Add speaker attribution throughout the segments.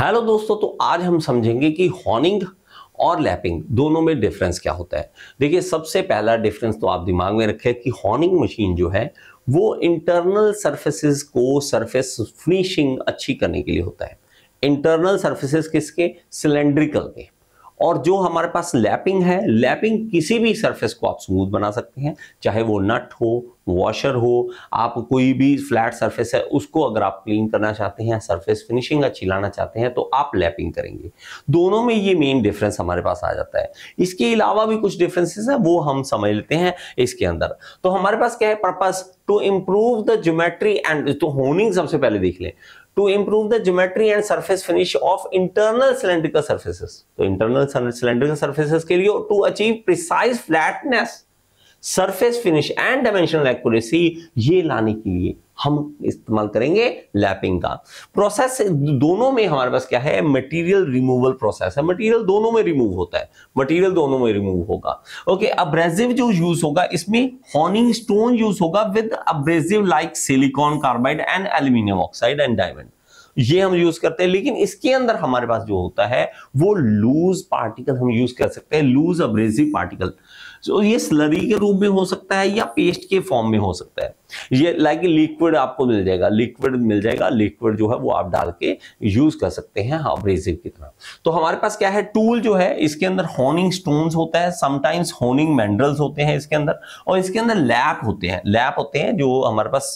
Speaker 1: hello दोस्तों तो आज हम समझेंगे कि हॉर्निंग और लैपिंग दोनों में डिफरेंस क्या होता है देखिए सबसे पहला डिफरेंस तो आप दिमाग में रखें कि हॉर्निंग मशीन जो है वो इंटरनल सर्फेसिस को सरफेस फिनिशिंग अच्छी करने के लिए होता है इंटरनल सर्फेसिस किसके सिलेंड्रिकल के और जो हमारे पास लैपिंग है लैपिंग किसी भी सरफेस को आप स्मूथ बना सकते हैं चाहे वो नट हो वॉशर हो आप कोई भी फ्लैट सरफेस है उसको अगर आप क्लीन करना चाहते हैं सरफेस फिनिशिंग अच्छी लाना चाहते हैं तो आप लैपिंग करेंगे दोनों में ये मेन डिफरेंस हमारे पास आ जाता है इसके अलावा भी कुछ डिफरेंसेस है वो हम समझ लेते हैं इसके अंदर तो हमारे पास क्या है purpose to improve the geometry and तो होनिंग सबसे पहले देख लें to improve the geometry and surface finish of internal cylindrical surfaces तो internal cylindrical surfaces के लिए to achieve precise flatness surface finish and dimensional accuracy ये लाने के लिए हम इस्तेमाल करेंगे लैपिंग का प्रोसेस दोनों में हमारे पास क्या है मटेरियल रिमूवल प्रोसेस है मटेरियल दोनों में रिमूव होता है मटेरियल दोनों में रिमूव होगा ओके अब्रेसिव जो यूज होगा इसमें हॉर्निंग स्टोन यूज होगा with abrasive like silicon carbide and aluminium oxide and diamond ये हम यूज करते हैं लेकिन इसके अंदर हमारे पास जो होता है वो लूज पार्टिकल हम यूज कर सकते हैं लूज अब्रेसिव पार्टिकल तो ये स्लरी के रूप में हो सकता है या पेस्ट के फॉर्म में हो सकता है ये लाइक लिक्विड आपको मिल जाएगा लिक्विड मिल जाएगा लिक्विड जो है वो आप डाल के यूज कर सकते हैं अब्रेसिव की तरह तो हमारे पास क्या है टूल जो है इसके अंदर हॉर्निंग स्टोन्स होता है समटाइम्स हॉर्निंग मैंड्रल्स होते हैं इसके अंदर और इसके अंदर लैप होते हैं लैप होते हैं जो हमारे पास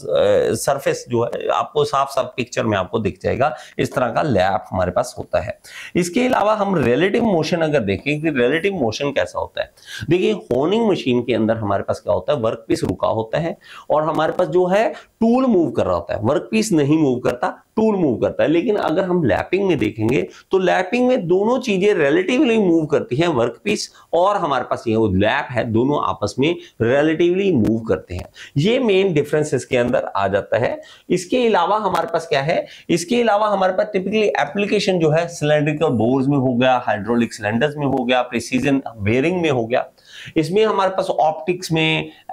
Speaker 1: सरफेस जो है आपको साफ साफ पिक्चर में आपको दिख जाएगा इस तरह का लैप हमारे पास होता है इसके अलावा हम रिलेटिव मोशन अगर देखें कि रिलेटिव मोशन कैसा होता है देखिए होनिंग मशीन के अंदर हमारे पास क्या होता है वर्क पीस रुका होता है और हमारे पास जो है टूल मूव कर रहा होता है वर्क पीस नहीं मूव करता टूल मूव करता है लेकिन अगर हम लैपिंग में देखेंगे तो लैपिंग में दोनों चीजें रिलेटिवली मूव करती हैं वर्क पीस और हमारे पास ये लैप है दोनों आपस में रिलेटिवली मूव करते हैं ये मेन डिफरेंस इसके अंदर आ जाता है इसके अलावा हमारे पास क्या है इसके अलावा हमारे पास टिपिकली एप्लीकेशन जो है सिलेंड्रिकल बोर्स में हो गया हाइड्रोलिक सिलेंडर्स में हो गया प्रिसीजन बेयरिंग में हो गया इसमें हमारे पास ऑप्टिक्स में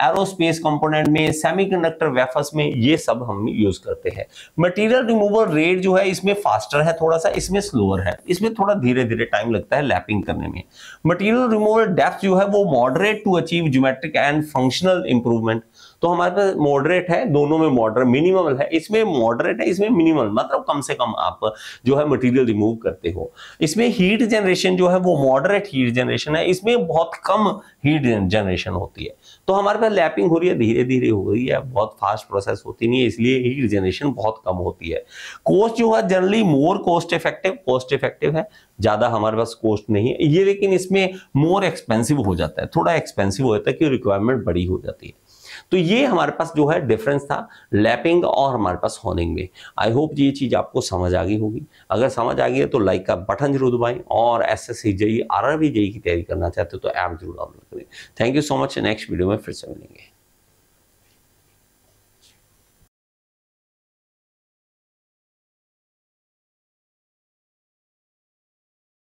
Speaker 1: एरोस्पेस कंपोनेंट में सेमीकंडक्टर वेफर्स में ये सब हम यूज करते हैं मटेरियल रिमूवल रेट जो है इसमें फास्टर है थोड़ा सा इसमें स्लोअर है इसमें थोड़ा धीरे धीरे टाइम लगता है लैपिंग करने में मटीरियल रिमूवल डेप्थ जो है वो moderate to achieve geometric and functional improvement तो हमारे पास मॉडरेट है दोनों में मॉडरेट मिनिमम है इसमें मॉडरेट है इसमें मिनिमम मतलब कम से कम आप जो है मटेरियल रिमूव करते हो इसमें हीट जनरेशन जो है वो मॉडरेट हीट जनरेशन है इसमें बहुत कम हीट जनरेशन होती है तो हमारे पास लैपिंग हो रही है धीरे धीरे हो रही है बहुत फास्ट प्रोसेस होती नहीं है इसलिए हीट जनरेशन बहुत कम होती है कोस्ट जो है generally more cost effective cost effective है ज्यादा हमारे पास कोस्ट नहीं है ये लेकिन इसमें मोर एक्सपेंसिव हो जाता है थोड़ा एक्सपेंसिव हो जाता है कि रिक्वायरमेंट बड़ी हो जाती है तो ये हमारे पास जो है डिफरेंस था लैपिंग और हमारे पास हॉर्निंग में आई होप ये चीज़ आपको समझ आ गई होगी अगर समझ आ गई है तो लाइक का बटन जरूर दबाएं और एस एस सी जई आर आर की तैयारी करना चाहते हो तो ऐप जरूर डाउनलोड करें thank you so much next video में फिर से मिलेंगे